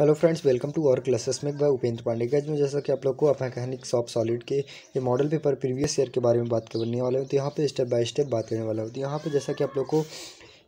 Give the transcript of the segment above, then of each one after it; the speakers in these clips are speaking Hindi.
hello friends welcome to our classes में मैं उपेंद्र पांडे का में जैसा कि आप लोग को अपना कहानी सॉफ्ट सॉलिड के ये मॉडल पेपर प्रीवियस ईयर के बारे में बात करने वाले हूँ तो यहाँ पे स्टेप बाय स्टेप बात करने वाला हूँ तो यहाँ पे जैसा कि आप लोग को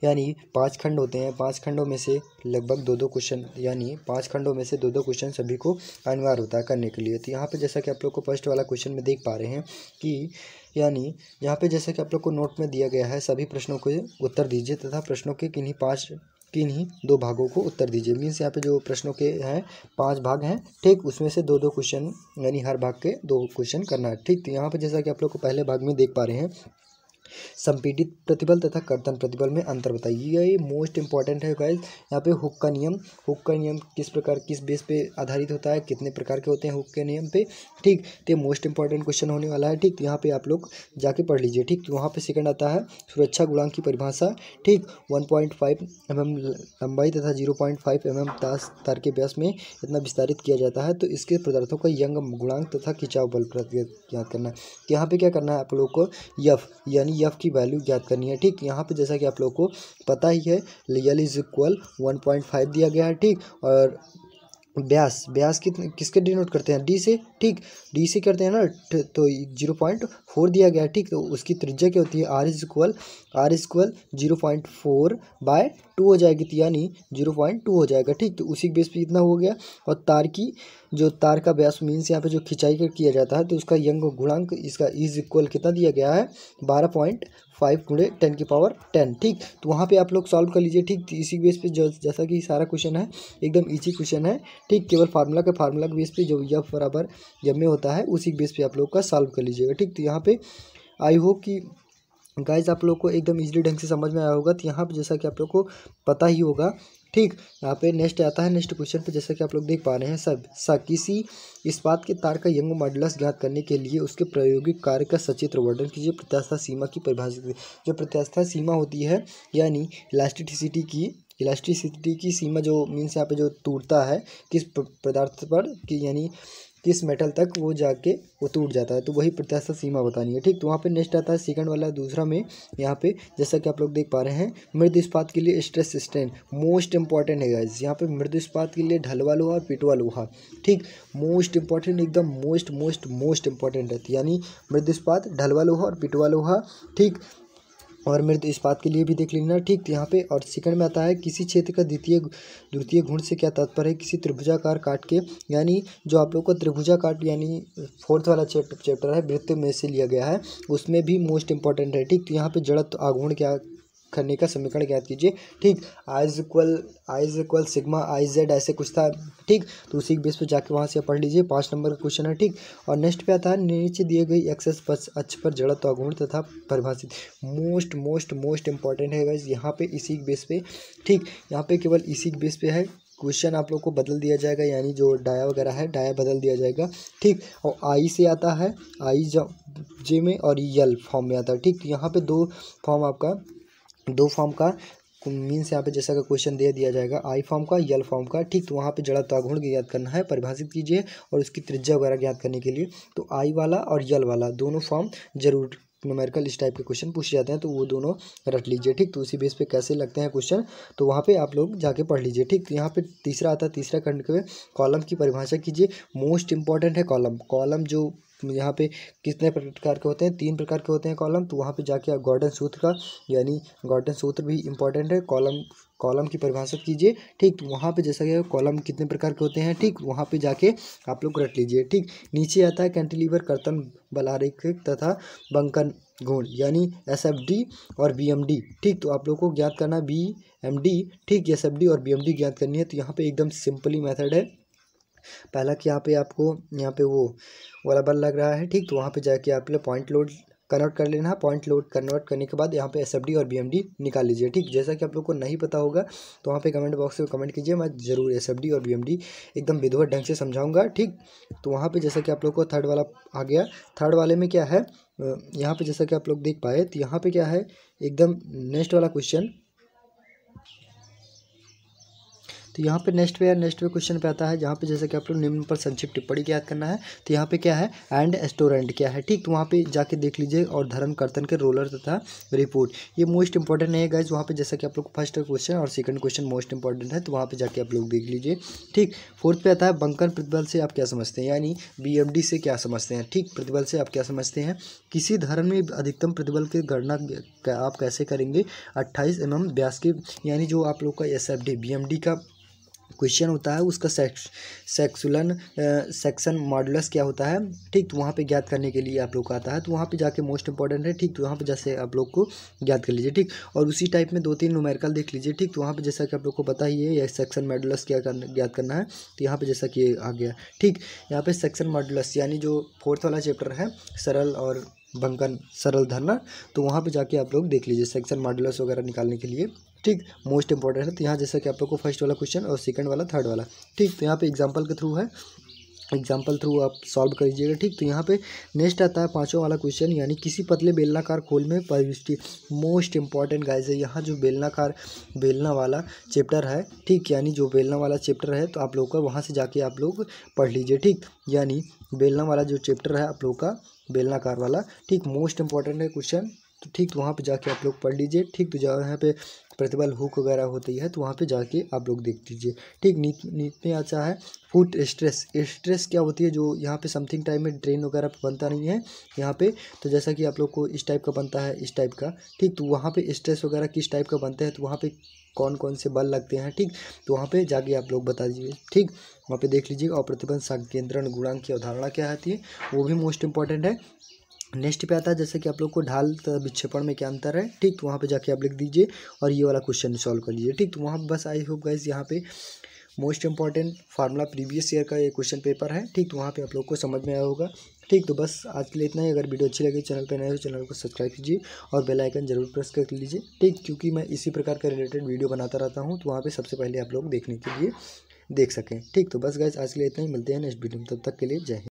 यानी पाँच खंड होते हैं पाँच खंडों में से लगभग दो दो क्वेश्चन यानी पाँच खंडों में से दो दो क्वेश्चन सभी को अनिवार्य होता है करने के लिए तो यहाँ पे जैसा कि आप लोग को फर्स्ट वाला क्वेश्चन में देख पा रहे हैं कि यानी यहाँ पे जैसा कि आप लोग को नोट में दिया गया है सभी प्रश्नों के उत्तर दीजिए तथा प्रश्नों के किन्हीं पाँच ही दो भागों को उत्तर दीजिए मीन्स यहाँ पे जो प्रश्नों के हैं पांच भाग हैं ठीक उसमें से दो दो क्वेश्चन यानी हर भाग के दो क्वेश्चन करना है ठीक तो यहाँ पे जैसा कि आप लोग को पहले भाग में देख पा रहे हैं संपीडित प्रतिबल तथा कर्तन प्रतिबल में अंतर बताइए ये मोस्ट इंपॉर्टेंट है गाइज यहाँ पे हुक का नियम हुक का नियम किस प्रकार किस बेस पे आधारित होता है कितने प्रकार के होते हैं हुक के नियम पे ठीक तो मोस्ट इंपॉर्टेंट क्वेश्चन होने वाला है ठीक तो यहाँ पे आप लोग जाके पढ़ लीजिए ठीक तो वहाँ पर सेकेंड आता है सुरक्षा गुणांक की परिभाषा ठीक one point five M M लंबाई तथा zero point five M M तार के व्यास में इतना विस्तारित किया जाता है तो इसके पदार्थों का यंग गुणांक तथा खिंचाव बल याद करना है तो यहाँ पे क्या करना है आप लोग को यफ यानी एफ की वैल्यू ज्ञात करनी है ठीक यहाँ पे जैसा कि आप लोग को पता ही है real is equal one point five दिया गया है ठीक और ब्यास ब्यास कितने किसके डिनोट करते हैं डी से ठीक डी से करते हैं ना तो जीरो पॉइंट फोर दिया गया है ठीक तो उसकी त्रिज्या क्या होती है R is equal R is equal zero point four by two हो जाएगी तो यानी जीरो पॉइंट टू हो जाएगा ठीक तो उसी के बेस पे इतना हो गया और तार की जो तार का ब्यास मीन्स यहाँ पे जो खिंचाई कर किया जाता है तो उसका यंग गुणांक इसका इज इक्वल कितना दिया गया है बारह पॉइंट फाइव गुड़े टेन की पावर टेन ठीक तो वहाँ पे आप लोग सॉल्व कर लीजिए ठीक इसी बेस पे जैसा कि सारा क्वेश्चन है एकदम ईजी क्वेश्चन है ठीक केवल फार्मूला के फार्मूला के बेस पे जो यफ बराबर जब में होता है उसी बेस पे आप लोग का सॉल्व कर लीजिएगा ठीक तो यहाँ पे आई होप कि गाइज आप लोग को एकदम इजीली ढंग से समझ में आया होगा तो यहाँ पर जैसा कि आप लोग को पता ही होगा ठीक यहाँ पे नेक्स्ट आता है नेक्स्ट क्वेश्चन पे जैसा कि आप लोग देख पा रहे हैं सब सा किसी इस्पात के तार का यंग मॉडलस ज्ञात करने के लिए उसके प्रायोगिक कार्य का सचित्र वर्णन कीजिए प्रत्यास्था सीमा की परिभाषित जो प्रत्यास्था सीमा होती है यानी इलास्टिसिटी की इलास्टिसिटी की सीमा जो मीन्स यहाँ पे जो टूटता है किस पदार्थ पर कि यानी किस मेटल तक वो जाके वो टूट जाता है तो वही प्रत्याशा सीमा बतानी है ठीक तो वहाँ पे नेक्स्ट आता है सेकंड वाला दूसरा में यहाँ पे जैसा कि आप लोग देख पा रहे हैं मृद इस्पात के लिए स्ट्रेस स्ट्रेन मोस्ट इंपॉर्टेंट है गाइज यहाँ पे मृद इस्पात के लिए ढलवा लोहा और पिटवा लोहा ठीक मोस्ट इंपॉर्टेंट एकदम मोस्ट मोस्ट मोस्ट इंपॉर्टेंट है यानी मृद इस्पात ढलवा लोहा और पिटवा लोहा ठीक और मृद तो इस्पात के लिए भी देख लेना ठीक यहाँ पे और सेकंड में आता है किसी क्षेत्र का द्वितीय द्वितीय गुण से क्या तात्पर्य है किसी त्रिभुजाकार काट के यानी जो आप लोग का त्रिभुजा काट यानी फोर्थ वाला चैप्टर है वृत्त में से लिया गया है उसमें भी मोस्ट इंपॉर्टेंट है ठीक तो यहाँ पर जड़त आगुण क्या करने का समीकरण ज्ञात कीजिए ठीक I is equal I is equal sigma I Z ऐसे कुछ था ठीक तो उसी के बेस पर जाके वहाँ से पढ़ लीजिए पाँच नंबर का क्वेश्चन है ठीक और नेक्स्ट पे आता है नीचे दिए गई एक्सेस पक्ष अच्छ पर जड़त्व अगुण तथा परिभाषित मोस्ट मोस्ट मोस्ट इंपॉर्टेंट है गाइज यहाँ पे इसी के बेस पे ठीक यहाँ पे केवल इसी के बेस पे है क्वेश्चन आप लोग को बदल दिया जाएगा यानी जो डाया वगैरह है डाया बदल दिया जाएगा ठीक और आई से आता है आई जे में और यल फॉर्म में आता है ठीक यहाँ पे दो फॉर्म आपका दो फॉर्म का मीन्स यहाँ पे जैसा का क्वेश्चन दे दिया जाएगा आई फॉर्म का यल फॉर्म का ठीक तो वहाँ पे जड़ा तागुण तो याद करना है परिभाषित कीजिए और उसकी त्रिज्या वगैरह ज्ञात करने के लिए तो आई वाला और यल वाला दोनों फॉर्म जरूर न्यूमेरिकल इस टाइप के क्वेश्चन पूछे जाते हैं तो वो दोनों रट लीजिए ठीक तो उसी बेस पे कैसे लगते हैं क्वेश्चन तो वहाँ पे आप लोग जाके पढ़ लीजिए ठीक तो यहाँ पे तीसरा आता है तीसरा खंड के कॉलम की परिभाषा कीजिए मोस्ट इंपॉर्टेंट है कॉलम कॉलम जो यहाँ पे कितने प्रकार के होते हैं तीन प्रकार के होते हैं कॉलम तो वहाँ पे जाके आप गॉर्डन सूत्र का यानी गॉर्डन सूत्र भी इंपॉर्टेंट है कॉलम कॉलम की परिभाषित कीजिए ठीक तो वहाँ पे जैसा कि कॉलम कितने प्रकार के होते हैं ठीक वहाँ पे जाके आप लोग रट लीजिए ठीक नीचे आता है कैंटिलीवर कर्तन बलारिक तथा बंकन गुण यानी एस एफ डी और बी एम डी ठीक तो आप लोग को ज्ञात करना बी एम डी ठीक एस एफ डी और बी एम डी ज्ञात करनी है तो यहाँ पर एकदम सिंपली मैथड है पहला कि यहाँ पे आपको यहाँ पे वो वाला बल लग रहा है ठीक तो वहाँ पे जाके आप लोग पॉइंट लोड कन्वर्ट कर लेना है पॉइंट लोड कन्वर्ट करने के बाद यहाँ पे एस और बी निकाल लीजिए ठीक जैसा कि आप लोग को नहीं पता होगा तो वहाँ पे कमेंट बॉक्स में कमेंट कीजिए मैं ज़रूर एस और बी एकदम विधवत ढंग से समझाऊंगा ठीक तो वहाँ पे जैसा कि आप लोग को थर्ड वाला आ गया थर्ड वाले में क्या है यहाँ पर जैसा कि आप लोग देख पाए तो यहाँ पर क्या है एकदम नेक्स्ट वाला क्वेश्चन तो यहाँ पे next way next way question पे आता है जहाँ पे जैसे कि आप लोग निम्न पर संक्षिप्त टिप्पणी याद करना है तो यहाँ पे क्या है एंड एस्टोरेंट क्या है ठीक तो वहाँ पे जाके देख लीजिए और धर्म कर्तन के रोलर तथा रिपोर्ट ये मोस्ट इंपॉर्टेंट है गाइज वहाँ पे जैसा कि आप लोग फर्स्ट क्वेश्चन और सेकंड क्वेश्चन मोस्ट इंपॉर्टेंट है तो वहाँ पे जाके आप लोग देख लीजिए ठीक फोर्थ पे आता है बंकर प्रतिबल से आप क्या समझते हैं यानी बी से क्या समझते हैं ठीक प्रतिबल से आप क्या समझते हैं किसी धर्म में अधिकतम प्रतिबल की गणना आप कैसे करेंगे अट्ठाईस एम एम ब्यास के यानी जो आप लोग का S F D B M D का क्वेश्चन होता है उसका सेक्स सेक्सुलन सेक्शन मॉडुलस क्या होता है ठीक तो वहाँ पे ज्ञात करने के लिए आप लोग को आता है तो वहाँ पे जाके मोस्ट इंपॉर्टेंट है ठीक तो वहाँ पे जैसे आप लोग को ज्ञात कर लीजिए ठीक और उसी टाइप में दो तीन नोमेरिकल देख लीजिए ठीक तो वहाँ पे जैसा कि आप लोग को पता ही है यह सेक्शन मॉडुलस क्या करना ज्ञात करना है तो यहाँ पर जैसा कि आ गया ठीक यहाँ पर सेक्शन मॉडुलस यानी जो फोर्थ वाला चैप्टर है सरल और बंकन सरल धरना तो वहाँ पे जाके आप लोग देख लीजिए सेक्शन मॉडुलस वगैरह निकालने के लिए ठीक मोस्ट इंपॉर्टेंट है तो यहाँ जैसा कि आप लोग को फर्स्ट वाला क्वेश्चन और सेकंड वाला थर्ड वाला ठीक तो यहाँ पे एग्जांपल के थ्रू है एग्जाम्पल थ्रू आप सॉल्व कर लीजिएगा ठीक तो यहाँ पे नेक्स्ट आता है पाँचों वाला क्वेश्चन यानी किसी पतले बेलनाकार खोल में प्रविष्टि मोस्ट इंपॉर्टेंट गाइज है यहाँ जो बेलनाकार बेलना वाला चैप्टर है ठीक यानी जो बेलना वाला चैप्टर है तो आप लोग का वहाँ से जाके आप लोग पढ़ लीजिए ठीक यानी बेलना वाला जो चैप्टर है आप लोग का बेलनाकार वाला ठीक मोस्ट इंपॉर्टेंट है क्वेश्चन तो ठीक तो वहाँ पे जाके आप लोग पढ़ लीजिए ठीक तो जहाँ यहाँ पे प्रतिबल हुक वगैरह होती है तो वहाँ पे जाके आप लोग देख लीजिए ठीक नीत नीत में आता है फूड स्ट्रेस स्ट्रेस क्या होती है जो यहाँ पे समथिंग टाइम में ड्रेन वगैरह बनता नहीं है यहाँ पे तो जैसा कि आप लोग को इस टाइप का बनता है इस टाइप का ठीक तो वहाँ पे स्ट्रेस वगैरह किस टाइप का बनता है तो वहाँ पर कौन कौन से बल लगते हैं ठीक तो वहाँ पे जाके आप लोग बता दीजिए ठीक वहाँ पे देख लीजिएगा और प्रतिबंध संकेंद्रण गुणांक की अवधारणा क्या आती है वो भी मोस्ट इंपॉर्टेंट है नेक्स्ट पे आता है जैसे कि आप लोग को ढाल विक्षेपण में क्या अंतर है ठीक तो वहाँ पे जाके आप लिख दीजिए और ये वाला क्वेश्चन सॉल्व कर लीजिए ठीक तो वहाँ बस आई होप गाइज यहाँ पे most important formula previous year का ये क्वेश्चन पेपर है ठीक तो वहाँ पे आप लोग को समझ में आया होगा ठीक तो बस आज के लिए इतना ही अगर वीडियो अच्छी लगे चैनल पर नए हो चैनल को सब्सक्राइब कीजिए और बेल आइकन जरूर प्रेस कर लीजिए ठीक क्योंकि मैं इसी प्रकार का रिलेटेड वीडियो बनाता रहता हूँ तो वहाँ पर सबसे पहले आप लोग देखने के लिए देख सकें ठीक तो बस गाइज आज के लिए इतना ही मिलते हैं नेक्स्ट वीडियो में तब तक के लिए जय